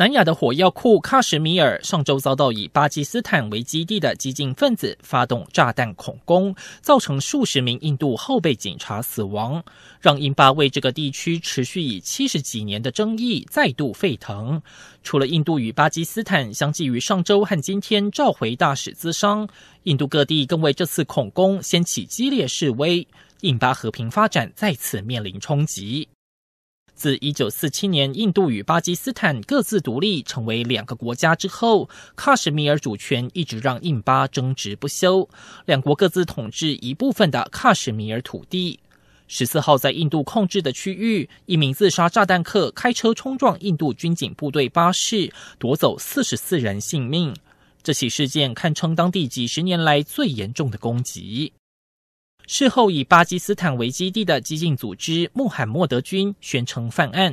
南亚的火药库——喀什米尔，上周遭到以巴基斯坦为基地的激进分子发动炸弹恐攻，造成数十名印度后备警察死亡，让印巴为这个地区持续以七十几年的争议再度沸腾。除了印度与巴基斯坦相继于上周和今天召回大使资商，印度各地更为这次恐攻掀起激烈示威，印巴和平发展再次面临冲击。自一九四七年印度与巴基斯坦各自独立成为两个国家之后，喀什米尔主权一直让印巴争执不休。两国各自统治一部分的喀什米尔土地。十四号在印度控制的区域，一名自杀炸弹客开车冲撞印度军警部队巴士，夺走四十四人性命。这起事件堪称当地几十年来最严重的攻击。事后，以巴基斯坦为基地的激进组织穆罕默德军宣称犯案。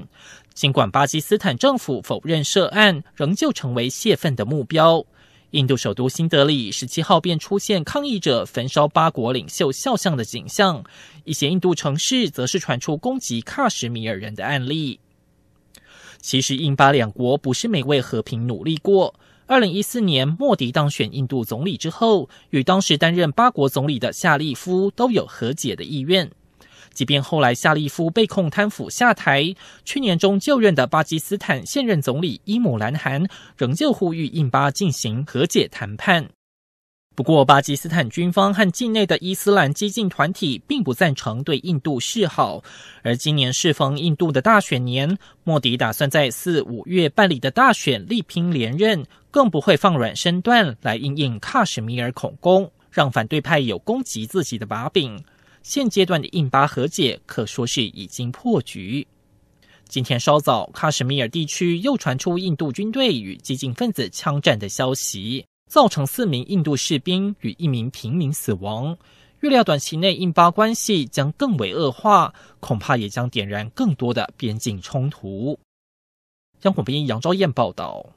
尽管巴基斯坦政府否认涉案，仍旧成为泄愤的目标。印度首都新德里十七号便出现抗议者焚烧八国领袖肖像的景象，一些印度城市则是传出攻击喀什米尔人的案例。其实，印巴两国不是没为和平努力过。二零一四年，莫迪当选印度总理之后，与当时担任巴国总理的夏利夫都有和解的意愿。即便后来夏利夫被控贪腐下台，去年中就任的巴基斯坦现任总理伊姆兰汗仍旧呼吁印巴进行和解谈判。不过，巴基斯坦军方和境内的伊斯兰激进团体并不赞成对印度示好。而今年是逢印度的大选年，莫迪打算在四五月办理的大选力拼连任，更不会放软身段来应应喀什米尔恐攻，让反对派有攻击自己的把柄。现阶段的印巴和解可说是已经破局。今天稍早，喀什米尔地区又传出印度军队与激进分子枪战的消息。造成四名印度士兵与一名平民死亡，预料短期内印巴关系将更为恶化，恐怕也将点燃更多的边境冲突。央广记者杨昭燕报道。